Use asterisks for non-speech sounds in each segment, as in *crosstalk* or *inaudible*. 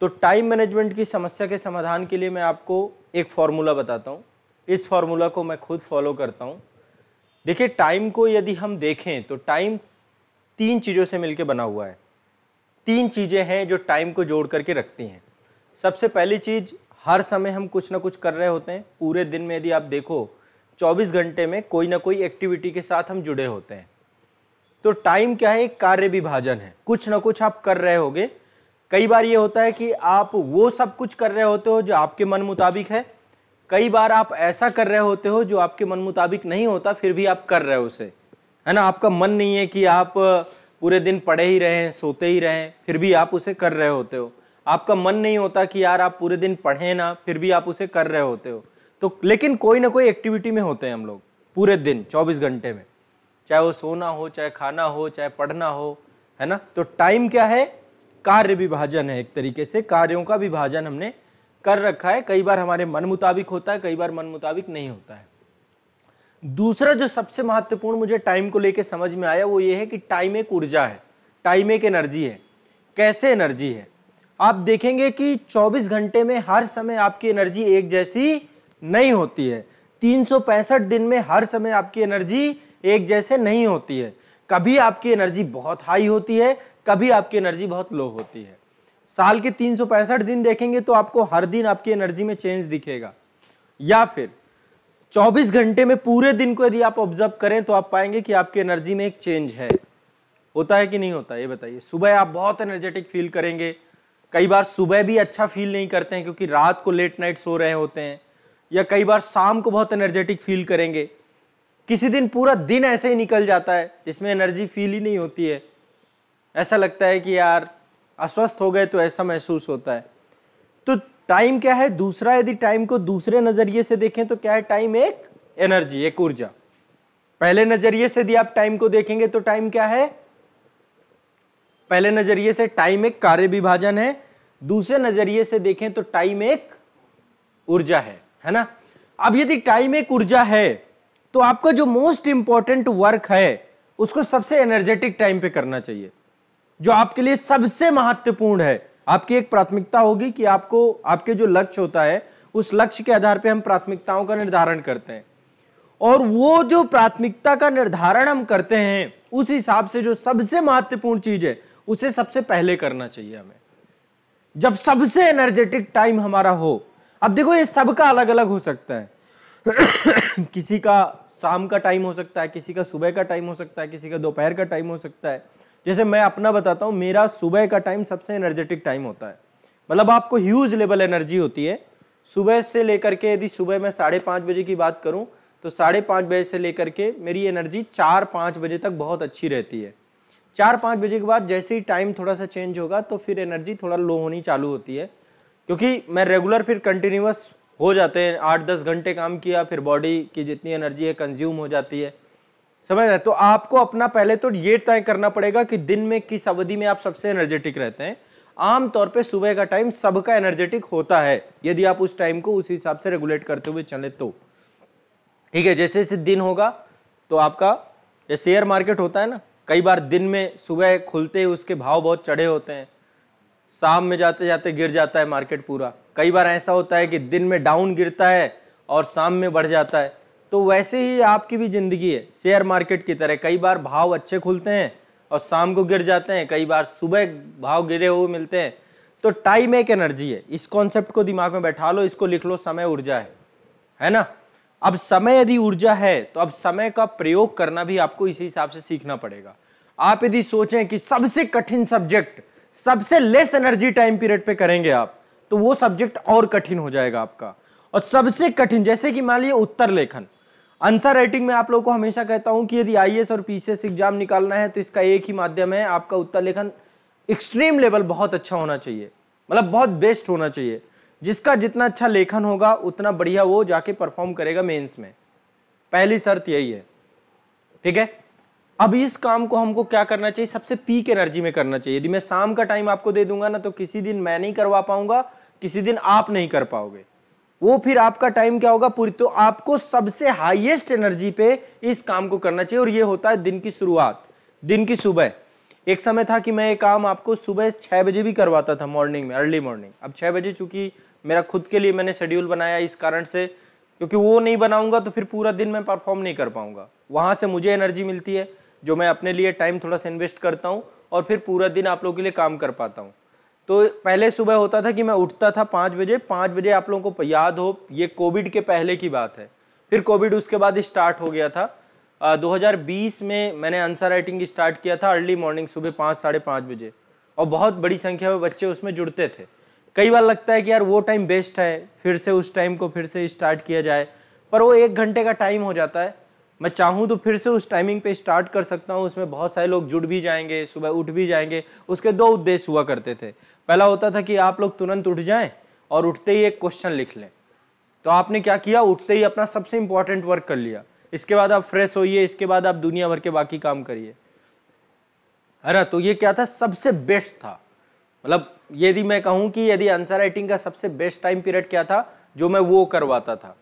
तो time management की समस्या के समाधान के लिए मैं आपको एक फार्मूला बताता हूँ इस फार्मूला को मैं खुद फॉलो करता हूँ देखिए टाइम को यदि हम देखें तो टाइम तीन चीज़ों से मिलकर बना हुआ है तीन चीज़ें हैं जो टाइम को जोड़ करके रखती हैं सबसे पहली चीज़ हर समय हम कुछ ना कुछ कर रहे होते हैं पूरे दिन में यदि आप देखो 24 घंटे में कोई ना कोई एक्टिविटी के साथ हम जुड़े होते हैं तो टाइम क्या है एक कार्य विभाजन है कुछ ना कुछ आप कर रहे होगे कई बार ये होता है कि आप वो सब कुछ कर रहे होते हो जो आपके मन मुताबिक है कई बार आप ऐसा कर रहे होते हो जो आपके मन मुताबिक नहीं होता फिर भी आप कर रहे हो उसे है ना आपका मन नहीं है कि आप पूरे दिन पढ़े ही रहें सोते ही रहें फिर भी आप उसे कर रहे होते हो आपका मन नहीं होता कि यार आप पूरे दिन पढ़े ना फिर भी आप उसे कर रहे होते हो तो लेकिन कोई ना कोई एक्टिविटी में होते हैं हम लोग पूरे दिन 24 घंटे में चाहे वो सोना हो चाहे खाना हो चाहे पढ़ना हो है ना तो टाइम क्या है कार्य विभाजन है एक तरीके से कार्यों का विभाजन हमने कर रखा है कई बार हमारे मन मुताबिक होता है कई बार मन मुताबिक नहीं होता है दूसरा जो सबसे महत्वपूर्ण मुझे टाइम को लेकर समझ में आया वो ये है कि टाइम एक ऊर्जा है टाइम एक एनर्जी है कैसे एनर्जी है आप देखेंगे कि 24 घंटे में हर समय आपकी एनर्जी एक जैसी नहीं होती है तीन दिन में हर समय आपकी एनर्जी एक जैसे नहीं होती है कभी आपकी एनर्जी बहुत हाई होती है कभी आपकी एनर्जी बहुत लो होती है साल के तीन दिन देखेंगे तो आपको हर दिन आपकी एनर्जी में चेंज दिखेगा या फिर 24 घंटे में पूरे दिन को यदि आप ऑब्जर्व करें तो आप पाएंगे कि आपकी एनर्जी में एक चेंज है होता है कि नहीं होता ये बताइए सुबह आप बहुत एनर्जेटिक फील करेंगे कई बार सुबह भी अच्छा फील नहीं करते हैं क्योंकि रात को लेट नाइट सो रहे होते हैं या कई बार शाम को बहुत एनर्जेटिक फील करेंगे किसी दिन पूरा दिन ऐसे ही निकल जाता है जिसमें एनर्जी फील ही नहीं होती है ऐसा लगता है कि यार अस्वस्थ हो गए तो ऐसा महसूस होता है तो टाइम क्या है दूसरा यदि टाइम को दूसरे नज़रिए से देखें तो क्या है टाइम एक एनर्जी एक ऊर्जा पहले नज़रिए से यदि आप टाइम को देखेंगे तो टाइम क्या है पहले नज़रिए से टाइम एक कार्य विभाजन है दूसरे नज़रिए से देखें तो टाइम एक ऊर्जा है है ना अब यदि टाइम एक ऊर्जा है तो आपका जो मोस्ट इंपॉर्टेंट वर्क है उसको सबसे एनर्जेटिक टाइम पे करना चाहिए जो आपके लिए सबसे महत्वपूर्ण है आपकी एक प्राथमिकता होगी कि आपको आपके जो लक्ष्य होता है उस लक्ष्य के आधार पर हम प्राथमिकताओं का निर्धारण करते हैं और वो जो प्राथमिकता का निर्धारण हम करते हैं उस हिसाब से जो सबसे महत्वपूर्ण चीज है उसे सबसे पहले करना चाहिए हमें जब सबसे एनर्जेटिक टाइम हमारा हो अब देखो ये सबका अलग अलग हो सकता है *coughs* किसी का शाम का टाइम हो सकता है किसी का सुबह का टाइम हो सकता है किसी का दोपहर का टाइम हो सकता है जैसे मैं अपना बताता हूँ मेरा सुबह का टाइम सबसे एनर्जेटिक टाइम होता है मतलब आपको ह्यूज लेवल एनर्जी होती है सुबह से लेकर के यदि सुबह मैं साढ़े पाँच बजे की बात करूँ तो साढ़े पाँच बजे से लेकर के मेरी एनर्जी चार पाँच बजे तक बहुत अच्छी रहती है चार पाँच बजे के बाद जैसे ही टाइम थोड़ा सा चेंज होगा तो फिर एनर्जी थोड़ा लो होनी चालू होती है क्योंकि मैं रेगुलर फिर कंटिन्यूस हो जाते हैं आठ दस घंटे काम किया फिर बॉडी की जितनी एनर्जी है कंज्यूम हो जाती है समझ रहे तो आपको अपना पहले तो ये तय करना पड़ेगा कि दिन में किस अवधि में आप सबसे एनर्जेटिक रहते हैं आमतौर पे सुबह का टाइम सबका एनर्जेटिक होता है यदि आप उस टाइम को उस हिसाब से रेगुलेट करते हुए चले तो ठीक है जैसे जैसे दिन होगा तो आपका शेयर मार्केट होता है ना कई बार दिन में सुबह खुलते ही उसके भाव बहुत चढ़े होते हैं शाम में जाते जाते गिर जाता है मार्केट पूरा कई बार ऐसा होता है कि दिन में डाउन गिरता है और शाम में बढ़ जाता है तो वैसे ही आपकी भी ज़िंदगी है शेयर मार्केट की तरह कई बार भाव अच्छे खुलते हैं और शाम को गिर जाते हैं कई बार सुबह भाव गिरे हुए मिलते हैं तो टाइम एक एनर्जी है इस कॉन्सेप्ट को दिमाग में बैठा लो इसको लिख लो समय ऊर्जा है है ना अब समय यदि ऊर्जा है तो अब समय का प्रयोग करना भी आपको इसी हिसाब से सीखना पड़ेगा आप यदि सोचें कि सबसे कठिन सब्जेक्ट सबसे लेस एनर्जी टाइम पीरियड पे करेंगे आप तो वो सब्जेक्ट और कठिन हो जाएगा आपका और सबसे कठिन जैसे कि मान लीजिए उत्तर लेखन आंसर राइटिंग में आप लोगों को हमेशा कहता हूं कि यदि आईएएस और पीसीएस एग्जाम निकालना है तो इसका एक ही माध्यम है आपका उत्तर लेखन एक्सट्रीम लेवल बहुत अच्छा होना चाहिए मतलब बहुत बेस्ट होना चाहिए जिसका जितना अच्छा लेखन होगा उतना बढ़िया वो जाके परफॉर्म करेगा मेन्स में पहली शर्त यही है ठीक है अब इस काम को हमको क्या करना चाहिए सबसे पीक एनर्जी में करना चाहिए यदि मैं शाम का टाइम आपको दे दूंगा ना तो किसी दिन मैं नहीं करवा पाऊंगा किसी दिन आप नहीं कर पाओगे वो फिर आपका टाइम क्या होगा पूरी तो आपको सबसे हाईएस्ट एनर्जी पे इस काम को करना चाहिए और ये होता है दिन की शुरुआत दिन की सुबह एक समय था कि मैं ये काम आपको सुबह छः बजे भी करवाता था मॉर्निंग में अर्ली मॉर्निंग अब छः बजे चूंकि मेरा खुद के लिए मैंने शेड्यूल बनाया इस कारण से क्योंकि वो नहीं बनाऊंगा तो फिर पूरा दिन मैं परफॉर्म नहीं कर पाऊंगा वहाँ से मुझे एनर्जी मिलती है जो मैं अपने लिए टाइम थोड़ा सा इन्वेस्ट करता हूँ और फिर पूरा दिन आप लोगों के लिए काम कर पाता हूँ तो पहले सुबह होता था कि मैं उठता था पाँच बजे पाँच बजे आप लोगों को याद हो ये कोविड के पहले की बात है फिर कोविड उसके बाद स्टार्ट हो गया था आ, 2020 में मैंने आंसर राइटिंग स्टार्ट किया था अर्ली मॉर्निंग सुबह पाँच साढ़े पाँच बजे और बहुत बड़ी संख्या में बच्चे उसमें जुड़ते थे कई बार लगता है कि यार वो टाइम बेस्ट है फिर से उस टाइम को फिर से स्टार्ट किया जाए पर वो एक घंटे का टाइम हो जाता है मैं चाहूँ तो फिर से उस टाइमिंग पे स्टार्ट कर सकता हूँ उसमें बहुत सारे लोग जुड़ भी जाएंगे सुबह उठ भी जाएंगे उसके दो उद्देश्य हुआ करते थे पहला होता था कि आप लोग तुरंत उठ जाएं और उठते ही एक क्वेश्चन लिख लें तो आपने क्या किया उठते ही अपना सबसे इंपॉर्टेंट वर्क कर लिया इसके बाद आप फ्रेश होइए इसके बाद आप दुनिया भर के बाकी काम करिए है तो ये क्या था सबसे बेस्ट था मतलब यदि मैं कहूँ कि यदि आंसर राइटिंग का सबसे बेस्ट टाइम पीरियड क्या था जो मैं वो करवाता था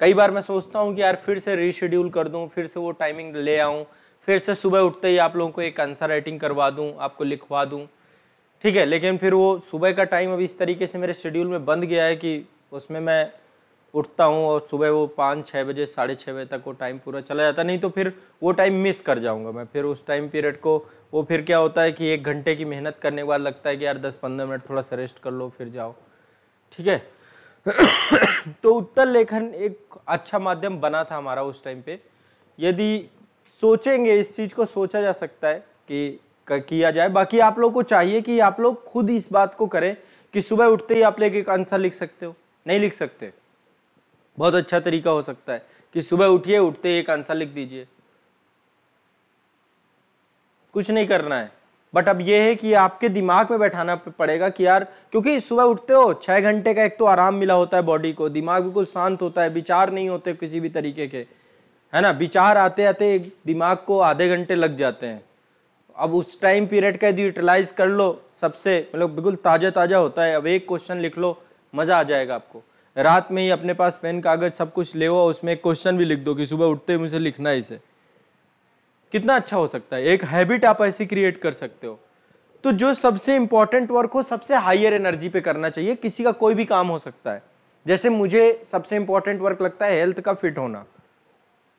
कई बार मैं सोचता हूँ कि यार फिर से रीशेड्यूल कर दूँ फिर से वो टाइमिंग ले आऊँ फिर से सुबह उठते ही आप लोगों को एक आंसर राइटिंग करवा दूँ आपको लिखवा दूँ ठीक है लेकिन फिर वो सुबह का टाइम अभी इस तरीके से मेरे शेड्यूल में बंद गया है कि उसमें मैं उठता हूँ और सुबह वो पाँच छः बजे साढ़े छः बजे तक वो टाइम पूरा चला जाता नहीं तो फिर वो टाइम मिस कर जाऊँगा मैं फिर उस टाइम पीरियड को वो फिर क्या होता है कि एक घंटे की मेहनत करने के बाद लगता है कि यार दस पंद्रह मिनट थोड़ा सा रेस्ट कर लो फिर जाओ ठीक है तो उत्तर लेखन एक अच्छा माध्यम बना था हमारा उस टाइम पे यदि सोचेंगे इस चीज़ को सोचा जा सकता है कि किया जाए बाकी आप लोग को चाहिए कि आप लोग खुद इस बात को करें कि सुबह उठते ही आप लोग एक आंसर लिख सकते हो नहीं लिख सकते बहुत अच्छा तरीका हो सकता है कि सुबह उठिए उठते एक आंसर लिख दीजिए कुछ नहीं करना है बट अब ये है कि आपके दिमाग में बैठाना पड़ेगा कि यार क्योंकि सुबह उठते हो छः घंटे का एक तो आराम मिला होता है बॉडी को दिमाग बिल्कुल शांत होता है विचार नहीं होते किसी भी तरीके के है ना विचार आते आते दिमाग को आधे घंटे लग जाते हैं अब उस टाइम पीरियड का यदि यूटिलाइज कर लो सबसे मतलब बिल्कुल ताज़ा ताज़ा होता है अब एक क्वेश्चन लिख लो मज़ा आ जाएगा आपको रात में ही अपने पास पेन कागज़ सब कुछ ले हो उसमें एक क्वेश्चन भी लिख दो कि सुबह उठते ही मुझे लिखना है इसे कितना अच्छा हो सकता है एक हैबिट आप ऐसी क्रिएट कर सकते हो तो जो सबसे इंपॉर्टेंट वर्क हो सबसे हाइयर एनर्जी पे करना चाहिए किसी का कोई भी काम हो सकता है जैसे मुझे सबसे इंपॉर्टेंट वर्क लगता है हेल्थ का फिट होना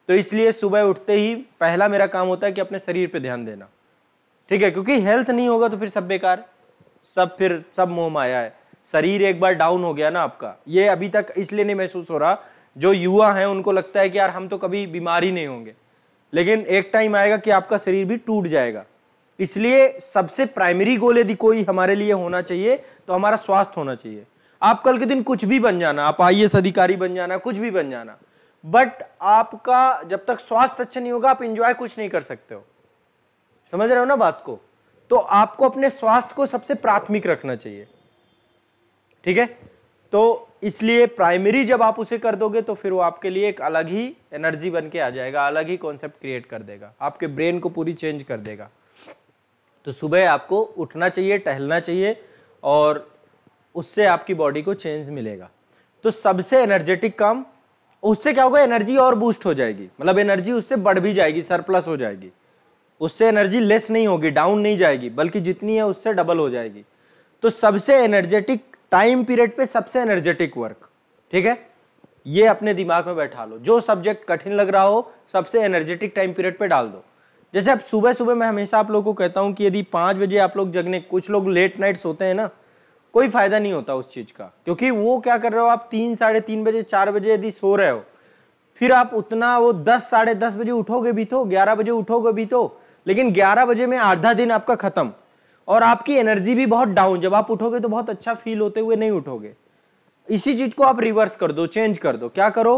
तो इसलिए सुबह उठते ही पहला मेरा काम होता है कि अपने शरीर पे ध्यान देना ठीक है क्योंकि हेल्थ नहीं होगा तो फिर सब बेकार सब फिर सब मोह माया है शरीर एक बार डाउन हो गया ना आपका ये अभी तक इसलिए नहीं महसूस हो रहा जो युवा हैं उनको लगता है कि यार हम तो कभी बीमार ही नहीं होंगे लेकिन एक टाइम आएगा कि आपका शरीर भी टूट जाएगा इसलिए सबसे प्राइमरी गोल यदि कोई हमारे लिए होना चाहिए तो हमारा स्वास्थ्य होना चाहिए आप कल के दिन कुछ भी बन जाना आप आई अधिकारी बन जाना कुछ भी बन जाना बट आपका जब तक स्वास्थ्य अच्छा नहीं होगा आप इंजॉय कुछ नहीं कर सकते हो समझ रहे हो ना बात को तो आपको अपने स्वास्थ्य को सबसे प्राथमिक रखना चाहिए ठीक है तो इसलिए प्राइमरी जब आप उसे कर दोगे तो फिर वो आपके लिए एक अलग ही एनर्जी बन के आ जाएगा अलग ही कॉन्सेप्ट क्रिएट कर देगा आपके ब्रेन को पूरी चेंज कर देगा तो सुबह आपको उठना चाहिए टहलना चाहिए और उससे आपकी बॉडी को चेंज मिलेगा तो सबसे एनर्जेटिक काम उससे क्या होगा एनर्जी और बूस्ट हो जाएगी मतलब एनर्जी उससे बढ़ भी जाएगी सरप्लस हो जाएगी उससे एनर्जी लेस नहीं होगी डाउन नहीं जाएगी बल्कि जितनी है उससे डबल हो जाएगी तो सबसे एनर्जेटिक टाइम पीरियड पे सबसे एनर्जेटिक वर्क ठीक है ये अपने दिमाग में बैठा लो जो सब्जेक्ट कठिन लग रहा हो सबसे एनर्जेटिक टाइम पीरियड पे डाल दो जैसे अब सुबह सुबह मैं हमेशा आप लोगों को कहता हूँ कि यदि पाँच बजे आप लोग जगने कुछ लोग लेट नाइट सोते हैं ना कोई फायदा नहीं होता उस चीज़ का क्योंकि वो क्या कर रहे हो आप तीन साढ़े तीन बजे चार बजे यदि सो रहे हो फिर आप उतना वो दस साढ़े दस बजे उठोगे भी तो ग्यारह बजे उठोगे भी तो लेकिन ग्यारह बजे में आधा दिन आपका खत्म और आपकी एनर्जी भी बहुत डाउन जब आप उठोगे तो बहुत अच्छा फील होते हुए नहीं उठोगे इसी चीज को आप रिवर्स कर दो चेंज कर दो क्या करो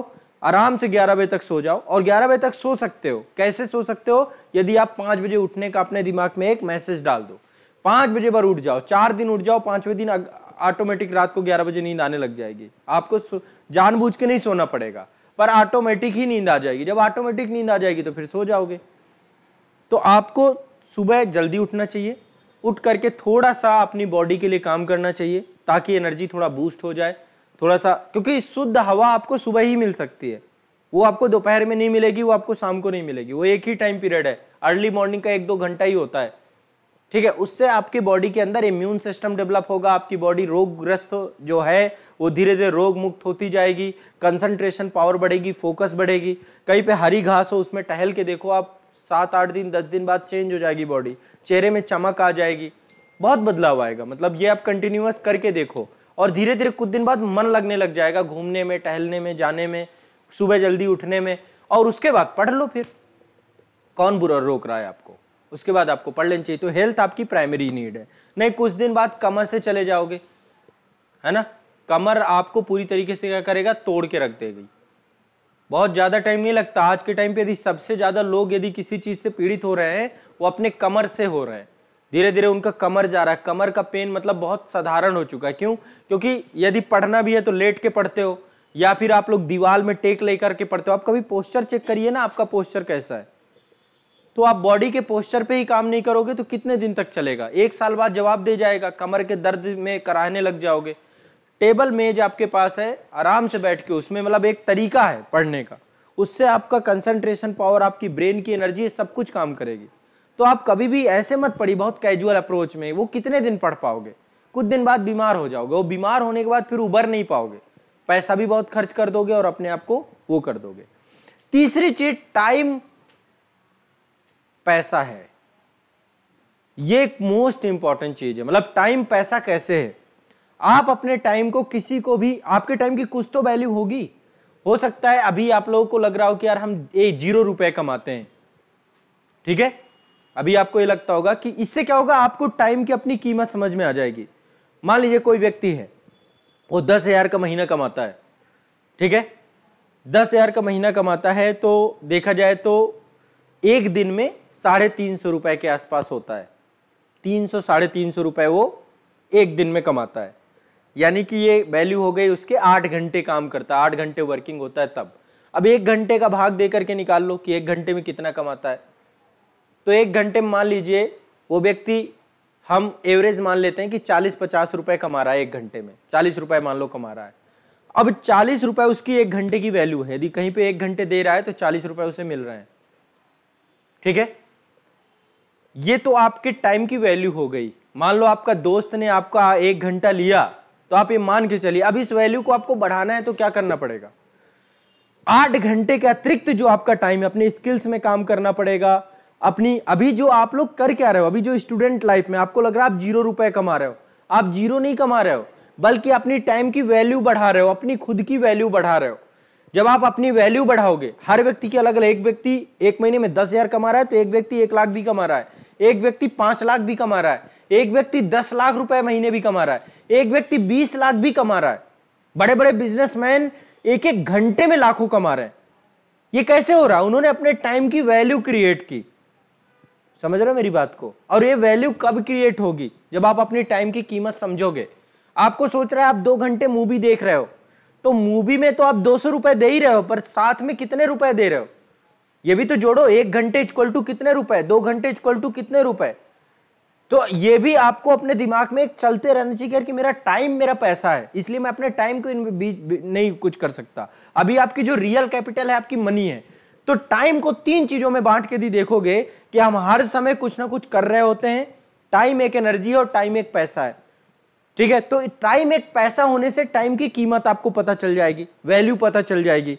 आराम से 11 बजे तक सो जाओ और 11 बजे तक सो सकते हो कैसे सो सकते हो यदि आप 5 बजे उठने का अपने दिमाग में एक मैसेज डाल दो 5 बजे पर उठ जाओ चार दिन उठ जाओ पांचवें दिन ऑटोमेटिक रात को 11 बजे नींद आने लग जाएगी आपको जानबूझ के नहीं सोना पड़ेगा पर ऑटोमेटिक ही नींद आ जाएगी जब ऑटोमेटिक नींद आ जाएगी तो फिर सो जाओगे तो आपको सुबह जल्दी उठना चाहिए उठ करके थोड़ा सा अपनी बॉडी के लिए काम करना चाहिए ताकि एनर्जी थोड़ा बूस्ट हो जाए थोड़ा सा क्योंकि शुद्ध हवा आपको सुबह ही मिल सकती है वो आपको दोपहर में नहीं मिलेगी वो आपको शाम को नहीं मिलेगी वो एक ही टाइम पीरियड है अर्ली मॉर्निंग का एक दो घंटा ही होता है ठीक है उससे आपकी बॉडी के अंदर इम्यून सिस्टम डेवलप होगा आपकी बॉडी रोगग्रस्त जो है वो धीरे धीरे रोग मुक्त होती जाएगी कंसंट्रेशन पावर बढ़ेगी फोकस बढ़ेगी कहीं पे हरी घास हो उसमें टहल के देखो आप सात आठ दिन दस दिन बाद चेंज हो जाएगी बॉडी चेहरे में चमक आ जाएगी बहुत बदलाव आएगा मतलब ये आप कंटिन्यूस करके देखो और धीरे धीरे कुछ दिन बाद मन लगने लग जाएगा घूमने में टहलने में जाने में सुबह जल्दी उठने में और उसके बाद पढ़ लो फिर कौन बुरा रोक रहा है आपको उसके बाद आपको पढ़ लेना चाहिए तो हेल्थ आपकी प्राइमरी नीड है नहीं कुछ दिन बाद कमर से चले जाओगे है ना कमर आपको पूरी तरीके से क्या करेगा तोड़ के रख देगी बहुत ज़्यादा टाइम नहीं लगता आज के टाइम पे यदि सबसे ज़्यादा लोग यदि किसी चीज़ से पीड़ित हो रहे हैं वो अपने कमर से हो रहे हैं धीरे धीरे उनका कमर जा रहा है कमर का पेन मतलब बहुत साधारण हो चुका है क्यों क्योंकि यदि पढ़ना भी है तो लेट के पढ़ते हो या फिर आप लोग दीवार में टेक लेकर के पढ़ते हो आप कभी पोस्चर चेक करिए ना आपका पोस्चर कैसा है तो आप बॉडी के पोस्चर पे ही काम नहीं करोगे तो कितने दिन तक चलेगा एक साल बाद जवाब दे जाएगा कमर के दर्द में कराहने लग जाओगे टेबल मेज आपके पास है आराम से बैठ के उसमें मतलब एक तरीका है पढ़ने का उससे आपका कंसंट्रेशन पावर आपकी ब्रेन की एनर्जी सब कुछ काम करेगी तो आप कभी भी ऐसे मत पढ़ी बहुत कैजुअल अप्रोच में वो कितने दिन पढ़ पाओगे कुछ दिन बाद बीमार हो जाओगे वो बीमार होने के बाद फिर उबर नहीं पाओगे पैसा भी बहुत खर्च कर दोगे और अपने आप को वो कर दोगे तीसरी चीज टाइम पैसा है ये एक मोस्ट इंपॉर्टेंट चीज है मतलब टाइम पैसा कैसे है आप अपने टाइम को किसी को भी आपके टाइम की कुछ तो वैल्यू होगी हो सकता है अभी आप लोगों को लग रहा हो कि यार हम ए जीरो रुपए कमाते हैं ठीक है अभी आपको ये लगता होगा कि इससे क्या होगा आपको टाइम की अपनी कीमत समझ में आ जाएगी मान लीजिए कोई व्यक्ति है वो दस हजार का महीना कमाता है ठीक है दस हजार का महीना कमाता है तो देखा जाए तो एक दिन में साढ़े तीन सौ रुपए के आसपास होता है तीन सौ साढ़े तीन सौ रुपए वो एक दिन में कमाता है यानी कि ये वैल्यू हो गई उसके आठ घंटे काम करता है आठ घंटे वर्किंग होता है तब अब एक घंटे का भाग दे करके निकाल लो कि एक घंटे में कितना कमाता है तो एक घंटे में मान लीजिए वो व्यक्ति हम एवरेज मान लेते हैं कि चालीस पचास रुपए कमा रहा है एक घंटे में चालीस रुपए मान लो कमा रहा है अब चालीस रुपए उसकी एक घंटे की वैल्यू है यदि कहीं पे एक घंटे दे रहा है तो चालीस रुपए उसे मिल रहे हैं ठीक है ये तो आपके टाइम की वैल्यू हो गई मान लो आपका दोस्त ने आपका एक घंटा लिया तो आप ये मान के चलिए अब इस वैल्यू को आपको बढ़ाना है तो क्या करना पड़ेगा आठ घंटे के अतिरिक्त जो आपका टाइम है अपने स्किल्स में काम करना पड़ेगा अपनी अभी जो आप लोग कर क्या रहे हो अभी जो स्टूडेंट लाइफ में आपको लग रहा है आप जीरो रुपए कमा रहे हो आप जीरो नहीं कमा रहे हो बल्कि अपनी टाइम की वैल्यू बढ़ा रहे हो अपनी खुद की वैल्यू बढ़ा रहे हो जब आप अपनी वैल्यू बढ़ाओगे हर व्यक्ति की अलग अलग एक व्यक्ति एक महीने में दस हजार कमा रहा है तो एक व्यक्ति एक लाख भी कमा रहा है एक व्यक्ति पांच लाख भी कमा रहा है एक व्यक्ति दस लाख रुपए महीने भी कमा रहा है एक व्यक्ति बीस लाख भी कमा रहा है बड़े बड़े बिजनेसमैन एक एक घंटे में लाखों कमा रहे हैं ये कैसे हो रहा है उन्होंने अपने टाइम की वैल्यू क्रिएट की समझ रहे हो मेरी बात को और ये वैल्यू कब क्रिएट होगी जब आप अपनी टाइम की कीमत समझोगे आपको सोच रहा है आप दो घंटे मूवी देख रहे हो तो मूवी में तो आप दो सौ रुपए दे ही रहे हो पर साथ में कितने रुपए दे रहे हो ये भी तो जोड़ो एक घंटे इक्वल टू कितने रुपए दो घंटे इक्वल टू कितने रुपए तो ये भी आपको अपने दिमाग में एक चलते रहना चाहिए कि मेरा टाइम मेरा पैसा है इसलिए मैं अपने टाइम को बीच नहीं कुछ कर सकता अभी आपकी जो रियल कैपिटल है आपकी मनी है तो टाइम को तीन चीजों में बांट के दी देखोगे कि हम हर समय कुछ ना कुछ कर रहे होते हैं टाइम एक एनर्जी है और टाइम एक पैसा है ठीक है तो टाइम एक पैसा होने से टाइम की कीमत आपको पता चल जाएगी वैल्यू पता चल जाएगी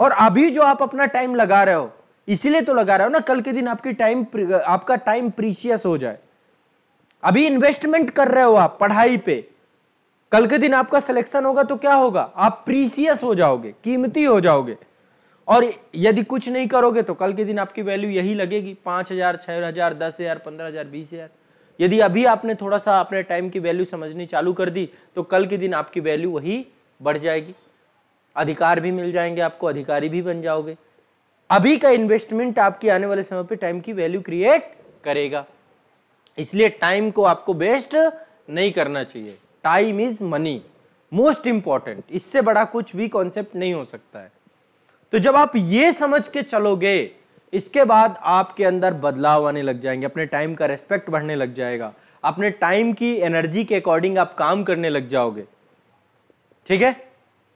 और अभी जो आप अपना टाइम लगा रहे हो इसीलिए तो लगा रहे हो ना कल के दिन आपकी टाइम आपका टाइम प्रीशियस हो जाए अभी इन्वेस्टमेंट कर रहे हो आप पढ़ाई पे कल के दिन आपका सिलेक्शन होगा तो क्या होगा आप प्रीसियस हो जाओगे कीमती हो जाओगे और यदि कुछ नहीं करोगे तो कल के दिन आपकी वैल्यू यही लगेगी पांच हजार छह हजार दस हजार पंद्रह हजार बीस हजार यदि अभी आपने थोड़ा सा अपने टाइम की वैल्यू समझनी चालू कर दी तो कल के दिन आपकी वैल्यू वही बढ़ जाएगी अधिकार भी मिल जाएंगे आपको अधिकारी भी बन जाओगे अभी का इन्वेस्टमेंट आपकी आने वाले समय पर टाइम की वैल्यू क्रिएट करेगा इसलिए टाइम को आपको वेस्ट नहीं करना चाहिए time is money most important इससे बड़ा कुछ भी कॉन्सेप्ट नहीं हो सकता है तो जब आप ये समझ के चलोगे इसके बाद आपके अंदर बदलाव आने लग जाएंगे अपने टाइम का रेस्पेक्ट बढ़ने लग जाएगा अपने टाइम की एनर्जी के अकॉर्डिंग आप काम करने लग जाओगे ठीक है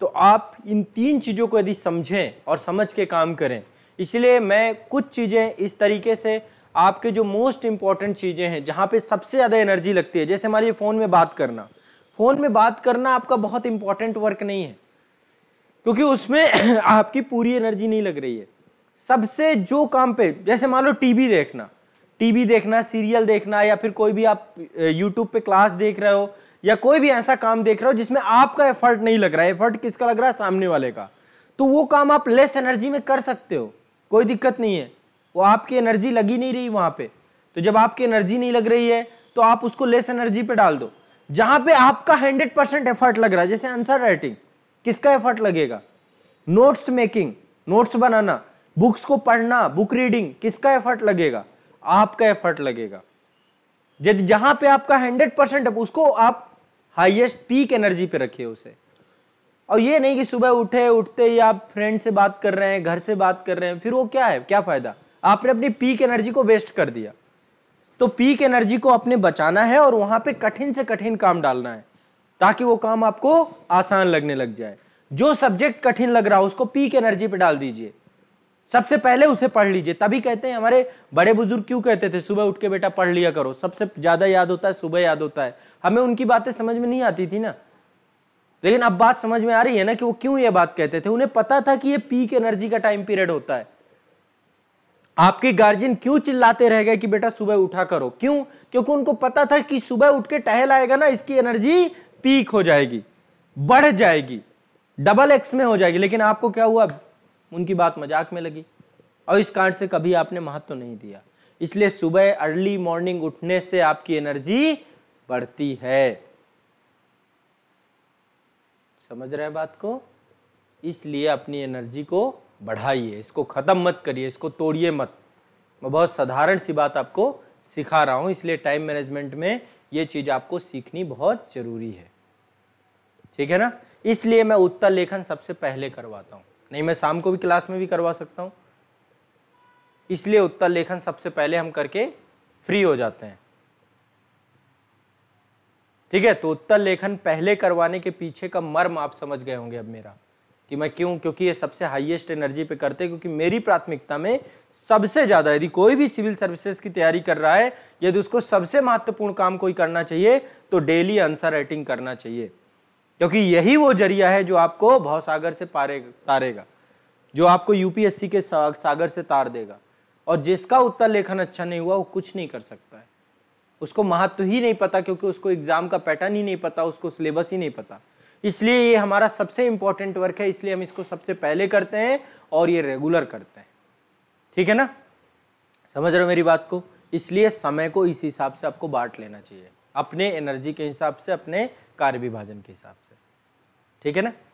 तो आप इन तीन चीज़ों को यदि समझें और समझ के काम करें इसलिए मैं कुछ चीज़ें इस तरीके से आपके जो मोस्ट इंपॉर्टेंट चीज़ें हैं जहां पे सबसे ज़्यादा एनर्जी लगती है जैसे हमारी फ़ोन में बात करना फ़ोन में बात करना आपका बहुत इंपॉर्टेंट वर्क नहीं है क्योंकि उसमें *clears throat* आपकी पूरी एनर्जी नहीं लग रही है सबसे जो काम पे जैसे मान लो टीवी देखना टीवी देखना सीरियल देखना या फिर कोई भी आप यूट्यूब पे क्लास देख रहे हो या कोई भी ऐसा काम देख रहे हो जिसमें आपका एफर्ट नहीं लग रहा है एफर्ट किसका लग रहा है सामने वाले का तो वो काम आप लेस एनर्जी में कर सकते हो कोई दिक्कत नहीं है वो आपकी एनर्जी लगी नहीं रही वहां पे तो जब आपकी एनर्जी नहीं लग रही है तो आप उसको लेस एनर्जी पे डाल दो जहां पे आपका हंड्रेड परसेंट एफर्ट लग रहा है जैसे आंसर राइटिंग किसका एफर्ट लगेगा नोट्स मेकिंग नोट्स बनाना बुक्स को पढ़ना बुक रीडिंग किसका एफर्ट लगेगा आपका एफर्ट लगेगा यदि जहां पे आपका हंड्रेड परसेंट उसको आप हाईएस्ट पीक एनर्जी पे रखिए उसे और ये नहीं कि सुबह उठे उठते ही आप फ्रेंड से बात कर रहे हैं घर से बात कर रहे हैं फिर वो क्या है क्या फायदा आपने अपनी पीक एनर्जी को वेस्ट कर दिया तो पीक एनर्जी को अपने बचाना है और वहां पे कठिन से कठिन काम डालना है ताकि वो काम आपको आसान लगने लग जाए जो सब्जेक्ट कठिन लग रहा हो उसको पीक एनर्जी पे डाल दीजिए सबसे पहले उसे पढ़ लीजिए तभी कहते हैं हमारे बड़े बुजुर्ग क्यों कहते थे सुबह उठ के बेटा पढ़ लिया करो सबसे ज्यादा याद होता है सुबह याद होता है हमें उनकी बातें समझ में नहीं आती थी ना लेकिन अब बात समझ में आ रही है ना कि वो क्यों ये बात कहते थे उन्हें पता था कि ये पीक एनर्जी का टाइम पीरियड होता है आपके गार्जियन क्यों चिल्लाते रह गए कि बेटा सुबह उठा करो क्यों क्योंकि उनको पता था कि सुबह उठ के टहल आएगा ना इसकी एनर्जी पीक हो जाएगी बढ़ जाएगी डबल एक्स में हो जाएगी लेकिन आपको क्या हुआ उनकी बात मजाक में लगी और इस कारण से कभी आपने महत्व तो नहीं दिया इसलिए सुबह अर्ली मॉर्निंग उठने से आपकी एनर्जी बढ़ती है समझ रहे बात को इसलिए अपनी एनर्जी को बढ़ाइए इसको ख़त्म मत करिए इसको तोड़िए मत मैं बहुत साधारण सी बात आपको सिखा रहा हूँ इसलिए टाइम मैनेजमेंट में ये चीज़ आपको सीखनी बहुत ज़रूरी है ठीक है ना इसलिए मैं उत्तर लेखन सबसे पहले करवाता हूँ नहीं मैं शाम को भी क्लास में भी करवा सकता हूँ इसलिए उत्तर लेखन सबसे पहले हम करके फ्री हो जाते हैं ठीक है तो उत्तर लेखन पहले करवाने के पीछे का मर्म आप समझ गए होंगे अब मेरा कि मैं क्यों क्योंकि ये सबसे हाईएस्ट एनर्जी पे करते हैं क्योंकि मेरी प्राथमिकता में सबसे ज़्यादा यदि कोई भी सिविल सर्विसेज की तैयारी कर रहा है यदि उसको सबसे महत्वपूर्ण काम कोई करना चाहिए तो डेली आंसर राइटिंग करना चाहिए क्योंकि यही वो जरिया है जो आपको भाव सागर से पारे तारेगा जो आपको यूपीएससी के सागर से तार देगा और जिसका उत्तर लेखन अच्छा नहीं हुआ वो कुछ नहीं कर सकता है उसको महत्व ही नहीं पता क्योंकि उसको एग्जाम का पैटर्न ही नहीं पता उसको सिलेबस ही नहीं पता इसलिए ये हमारा सबसे इंपॉर्टेंट वर्क है इसलिए हम इसको सबसे पहले करते हैं और ये रेगुलर करते हैं ठीक है ना समझ रहे हो मेरी बात को इसलिए समय को इस हिसाब से आपको बांट लेना चाहिए अपने एनर्जी के हिसाब से अपने कार्य विभाजन के हिसाब से ठीक है ना